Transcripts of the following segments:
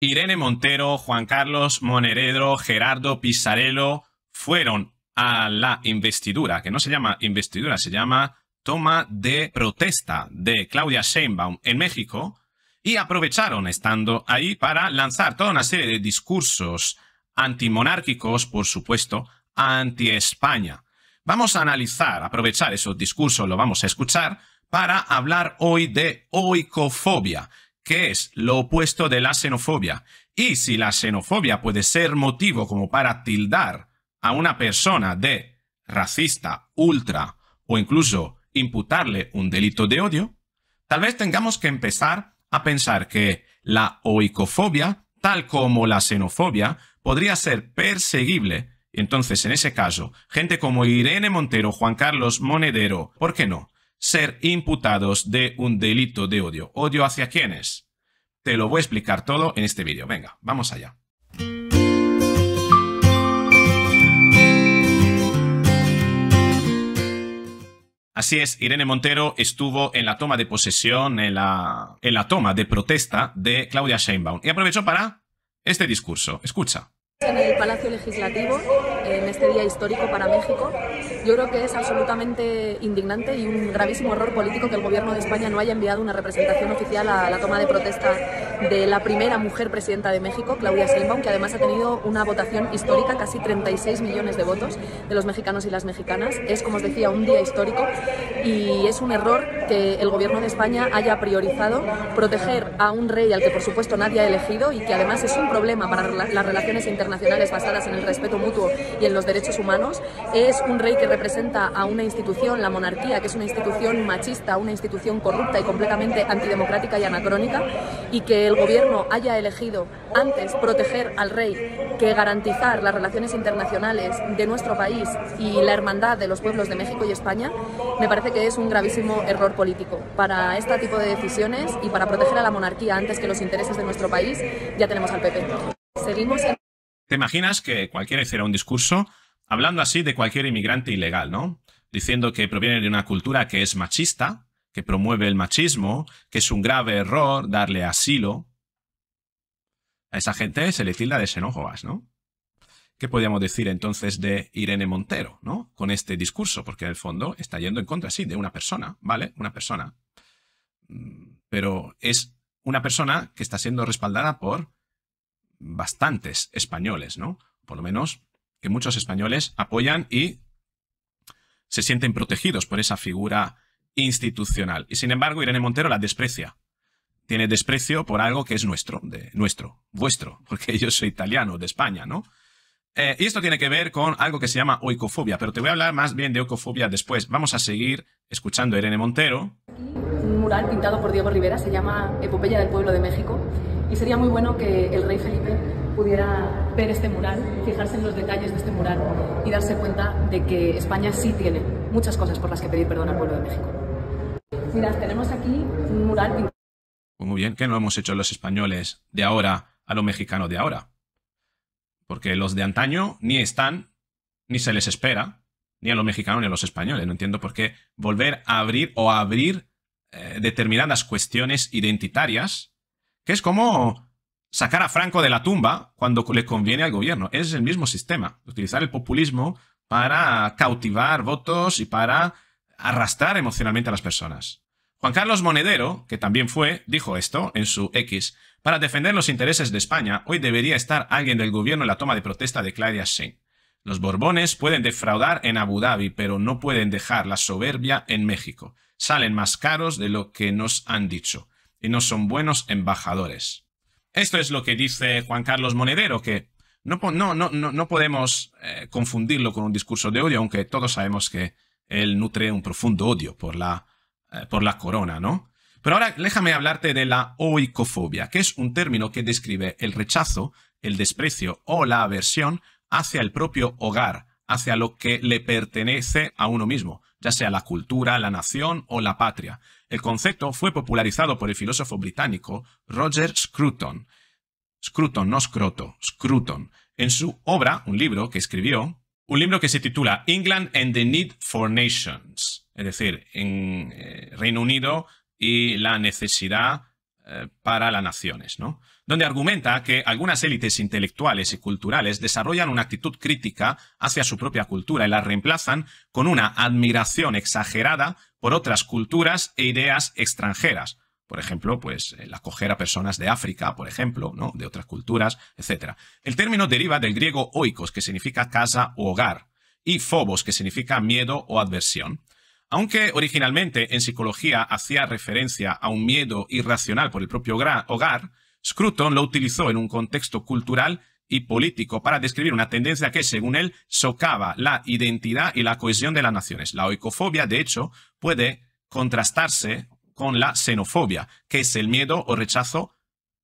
Irene Montero, Juan Carlos Moneredro, Gerardo Pisarello fueron a la investidura, que no se llama investidura, se llama toma de protesta de Claudia Sheinbaum en México y aprovecharon estando ahí para lanzar toda una serie de discursos antimonárquicos, por supuesto, anti España. Vamos a analizar, aprovechar esos discursos, lo vamos a escuchar, para hablar hoy de oicofobia, que es lo opuesto de la xenofobia. Y si la xenofobia puede ser motivo como para tildar a una persona de racista, ultra o incluso imputarle un delito de odio, tal vez tengamos que empezar a pensar que la oicofobia, tal como la xenofobia, podría ser perseguible. entonces, en ese caso, gente como Irene Montero, Juan Carlos Monedero, ¿por qué no? ser imputados de un delito de odio. ¿Odio hacia quiénes? Te lo voy a explicar todo en este vídeo. Venga, vamos allá. Así es, Irene Montero estuvo en la toma de posesión, en la, toma de protesta de Claudia Sheinbaum y aprovechó para este discurso. Escucha. En el Palacio Legislativo, en este día histórico para México, yo creo que es absolutamente indignante y un gravísimo error político que el Gobierno de España no haya enviado una representación oficial a la toma de protesta de la primera mujer presidenta de México, Claudia Sheinbaum, que además ha tenido una votación histórica, casi 36 millones de votos de los mexicanos y las mexicanas. Es, como os decía, un día histórico y es un error que el gobierno de España haya priorizado proteger a un rey al que, por supuesto, nadie ha elegido y que además es un problema para las relaciones internacionales basadas en el respeto mutuo y en los derechos humanos. Es un rey que representa a una institución, la monarquía, que es una institución machista, una institución corrupta y completamente antidemocrática y anacrónica y que el gobierno haya elegido antes proteger al rey que garantizar las relaciones internacionales de nuestro país y la hermandad de los pueblos de México y España, me parece que es un gravísimo error político. Para este tipo de decisiones y para proteger a la monarquía antes que los intereses de nuestro país, ya tenemos al PP. ¿Te imaginas que cualquiera hiciera un discurso hablando así de cualquier inmigrante ilegal, ¿no? Diciendo que proviene de una cultura que es machista, que promueve el machismo, que es un grave error darle asilo. A esa gente se le tilda de xenófobas, ¿no? ¿Qué podríamos decir entonces de Irene Montero, ¿no? Con este discurso, porque en el fondo está yendo en contra, sí, de una persona, ¿vale? Una persona. Mm, pero es una persona que está siendo respaldada por bastantes españoles, ¿no? Por lo menos que muchos españoles apoyan y se sienten protegidos por esa figura institucional. Y sin embargo, Irene Montero la desprecia. Tiene desprecio por algo que es nuestro, de, nuestro, vuestro, porque yo soy italiano, de España, ¿no? Eh, y esto tiene que ver con algo que se llama oicofobia, pero te voy a hablar más bien de oicofobia después. Vamos a seguir escuchando a Irene Montero. Un mural pintado por Diego Rivera se llama Epopeya del Pueblo de México y sería muy bueno que el rey Felipe pudiera ver este mural, fijarse en los detalles de este mural y darse cuenta de que España sí tiene muchas cosas por las que pedir perdón al pueblo de México. Mira, tenemos aquí un mural pues Muy bien, ¿qué no hemos hecho los españoles de ahora a los mexicanos de ahora? Porque los de antaño ni están, ni se les espera, ni a los mexicanos ni a los españoles. No entiendo por qué volver a abrir o abrir eh, determinadas cuestiones identitarias, que es como sacar a Franco de la tumba cuando le conviene al gobierno. Es el mismo sistema, utilizar el populismo para cautivar votos y para arrastrar emocionalmente a las personas. Juan Carlos Monedero, que también fue, dijo esto en su X, para defender los intereses de España, hoy debería estar alguien del gobierno en la toma de protesta de Claudia Shane. Los Borbones pueden defraudar en Abu Dhabi, pero no pueden dejar la soberbia en México. Salen más caros de lo que nos han dicho, y no son buenos embajadores. Esto es lo que dice Juan Carlos Monedero, que no, no, no, no podemos eh, confundirlo con un discurso de odio, aunque todos sabemos que él nutre un profundo odio por la, eh, por la corona, ¿no? Pero ahora déjame hablarte de la oicofobia, que es un término que describe el rechazo, el desprecio o la aversión hacia el propio hogar, hacia lo que le pertenece a uno mismo, ya sea la cultura, la nación o la patria. El concepto fue popularizado por el filósofo británico Roger Scruton. Scruton, no Scroto, Scruton. En su obra, un libro que escribió, un libro que se titula England and the Need for Nations, es decir, en eh, Reino Unido y la necesidad eh, para las naciones, ¿no? donde argumenta que algunas élites intelectuales y culturales desarrollan una actitud crítica hacia su propia cultura y la reemplazan con una admiración exagerada por otras culturas e ideas extranjeras, por ejemplo, pues el acoger a personas de África, por ejemplo, ¿no? de otras culturas, etc. El término deriva del griego oikos, que significa casa o hogar, y phobos, que significa miedo o adversión. Aunque originalmente en psicología hacía referencia a un miedo irracional por el propio hogar, Scruton lo utilizó en un contexto cultural y político para describir una tendencia que, según él, socava la identidad y la cohesión de las naciones. La oicofobia, de hecho, puede contrastarse con la xenofobia, que es el miedo o rechazo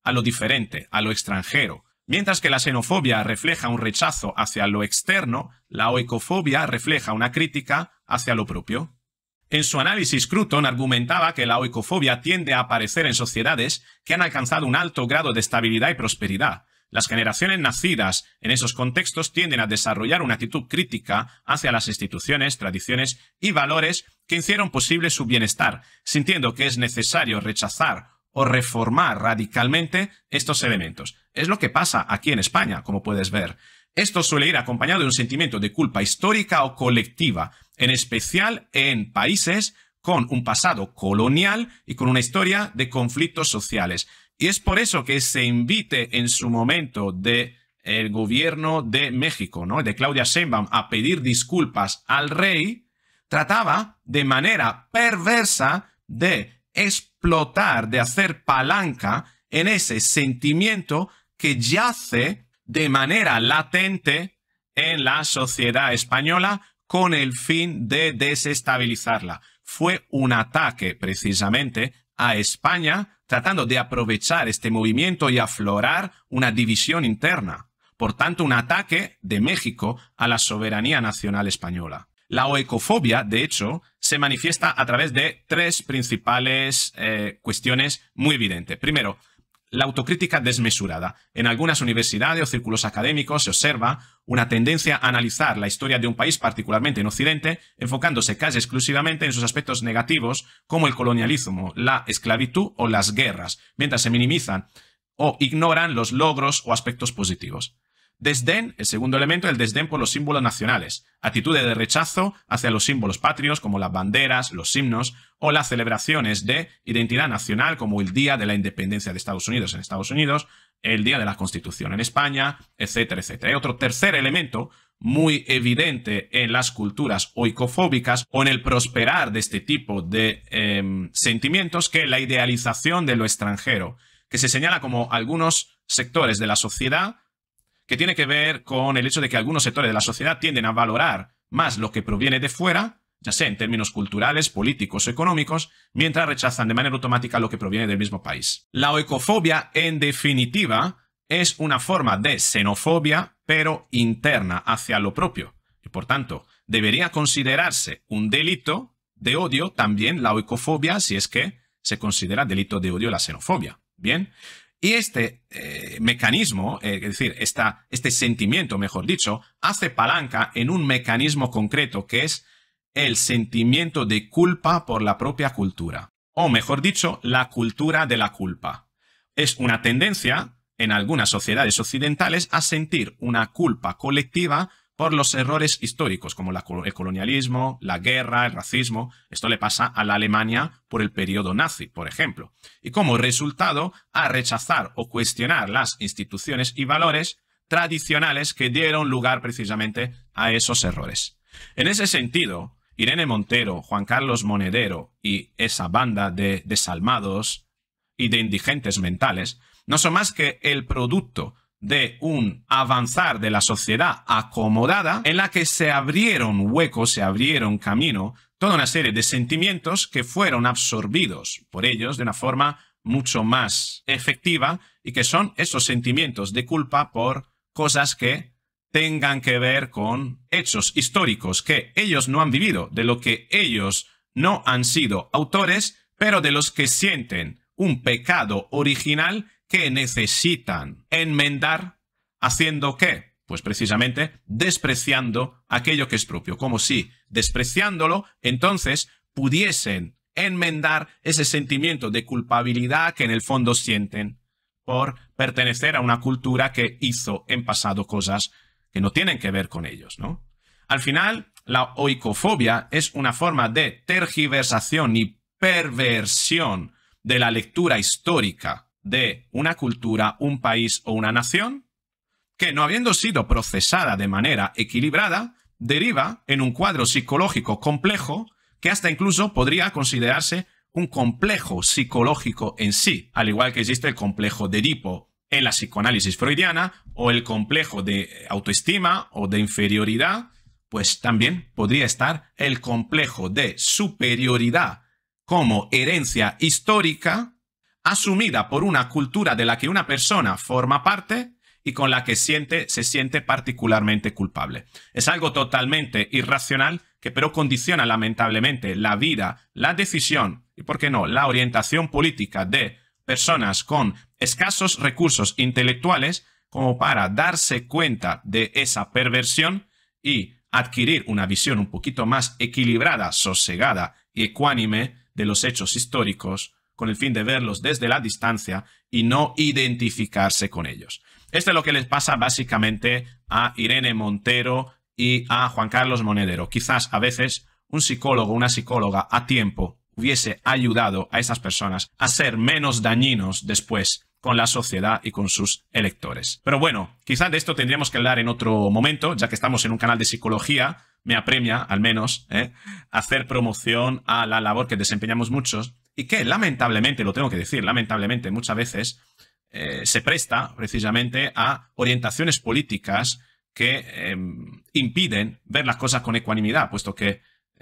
a lo diferente, a lo extranjero. Mientras que la xenofobia refleja un rechazo hacia lo externo, la oicofobia refleja una crítica hacia lo propio. En su análisis, Cruton argumentaba que la oicofobia tiende a aparecer en sociedades que han alcanzado un alto grado de estabilidad y prosperidad, las generaciones nacidas en esos contextos tienden a desarrollar una actitud crítica hacia las instituciones, tradiciones y valores que hicieron posible su bienestar, sintiendo que es necesario rechazar o reformar radicalmente estos elementos. Es lo que pasa aquí en España, como puedes ver. Esto suele ir acompañado de un sentimiento de culpa histórica o colectiva, en especial en países con un pasado colonial y con una historia de conflictos sociales. Y es por eso que se invite en su momento de el gobierno de México, ¿no? de Claudia Sheinbaum, a pedir disculpas al rey, trataba de manera perversa de explotar, de hacer palanca en ese sentimiento que yace de manera latente en la sociedad española con el fin de desestabilizarla. Fue un ataque precisamente a España tratando de aprovechar este movimiento y aflorar una división interna, por tanto un ataque de México a la soberanía nacional española. La oecofobia, de hecho, se manifiesta a través de tres principales eh, cuestiones muy evidentes. Primero, la autocrítica desmesurada. En algunas universidades o círculos académicos se observa una tendencia a analizar la historia de un país, particularmente en Occidente, enfocándose casi exclusivamente en sus aspectos negativos como el colonialismo, la esclavitud o las guerras, mientras se minimizan o ignoran los logros o aspectos positivos. Desdén, el segundo elemento, el desdén por los símbolos nacionales, actitudes de rechazo hacia los símbolos patrios como las banderas, los himnos o las celebraciones de identidad nacional como el Día de la Independencia de Estados Unidos en Estados Unidos, el Día de la Constitución en España, etcétera, etcétera. Hay otro tercer elemento muy evidente en las culturas oicofóbicas o en el prosperar de este tipo de em, sentimientos que la idealización de lo extranjero, que se señala como algunos sectores de la sociedad que tiene que ver con el hecho de que algunos sectores de la sociedad tienden a valorar más lo que proviene de fuera, ya sea en términos culturales, políticos o económicos, mientras rechazan de manera automática lo que proviene del mismo país. La ecofobia, en definitiva, es una forma de xenofobia, pero interna, hacia lo propio. Y por tanto, debería considerarse un delito de odio también la ecofobia, si es que se considera delito de odio la xenofobia. Bien, y este eh, mecanismo, eh, es decir, este sentimiento, mejor dicho, hace palanca en un mecanismo concreto que es el sentimiento de culpa por la propia cultura, o mejor dicho, la cultura de la culpa. Es una tendencia en algunas sociedades occidentales a sentir una culpa colectiva por los errores históricos como el colonialismo, la guerra, el racismo. Esto le pasa a la Alemania por el periodo nazi, por ejemplo. Y como resultado, a rechazar o cuestionar las instituciones y valores tradicionales que dieron lugar precisamente a esos errores. En ese sentido, Irene Montero, Juan Carlos Monedero y esa banda de desalmados y de indigentes mentales no son más que el producto de un avanzar de la sociedad acomodada en la que se abrieron huecos, se abrieron camino, toda una serie de sentimientos que fueron absorbidos por ellos de una forma mucho más efectiva y que son esos sentimientos de culpa por cosas que tengan que ver con hechos históricos que ellos no han vivido, de lo que ellos no han sido autores, pero de los que sienten un pecado original que necesitan enmendar haciendo qué? Pues precisamente despreciando aquello que es propio, como si despreciándolo, entonces pudiesen enmendar ese sentimiento de culpabilidad que en el fondo sienten por pertenecer a una cultura que hizo en pasado cosas que no tienen que ver con ellos, ¿no? Al final, la oicofobia es una forma de tergiversación y perversión de la lectura histórica de una cultura, un país o una nación, que no habiendo sido procesada de manera equilibrada, deriva en un cuadro psicológico complejo que hasta incluso podría considerarse un complejo psicológico en sí, al igual que existe el complejo de Edipo en la psicoanálisis freudiana o el complejo de autoestima o de inferioridad, pues también podría estar el complejo de superioridad como herencia histórica asumida por una cultura de la que una persona forma parte y con la que siente, se siente particularmente culpable. Es algo totalmente irracional que pero condiciona lamentablemente la vida, la decisión y, por qué no, la orientación política de personas con escasos recursos intelectuales como para darse cuenta de esa perversión y adquirir una visión un poquito más equilibrada, sosegada y ecuánime de los hechos históricos con el fin de verlos desde la distancia y no identificarse con ellos. Esto es lo que les pasa básicamente a Irene Montero y a Juan Carlos Monedero. Quizás a veces un psicólogo o una psicóloga a tiempo hubiese ayudado a esas personas a ser menos dañinos después con la sociedad y con sus electores. Pero bueno, quizás de esto tendríamos que hablar en otro momento, ya que estamos en un canal de psicología, me apremia, al menos, ¿eh? hacer promoción a la labor que desempeñamos muchos y que lamentablemente, lo tengo que decir, lamentablemente muchas veces eh, se presta precisamente a orientaciones políticas que em, impiden ver las cosas con ecuanimidad, puesto que eh,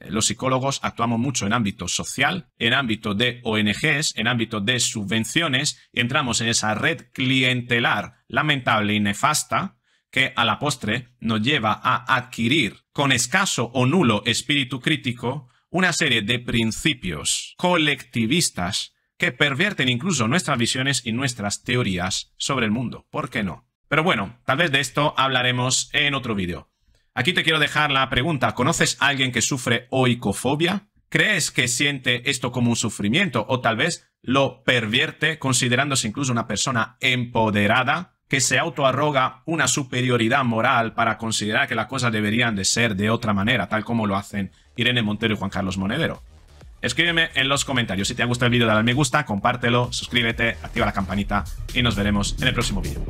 los psicólogos actuamos mucho en ámbito social, en ámbito de ONGs, en ámbito de subvenciones, y entramos en esa red clientelar lamentable y nefasta que a la postre nos lleva a adquirir con escaso o nulo espíritu crítico una serie de principios colectivistas que pervierten incluso nuestras visiones y nuestras teorías sobre el mundo. ¿Por qué no? Pero bueno, tal vez de esto hablaremos en otro vídeo. Aquí te quiero dejar la pregunta, ¿conoces a alguien que sufre oicofobia? ¿Crees que siente esto como un sufrimiento o tal vez lo pervierte considerándose incluso una persona empoderada que se autoarroga una superioridad moral para considerar que las cosas deberían de ser de otra manera, tal como lo hacen Irene Montero y Juan Carlos Monedero. Escríbeme en los comentarios. Si te ha gustado el vídeo, dale me gusta, compártelo, suscríbete, activa la campanita y nos veremos en el próximo vídeo.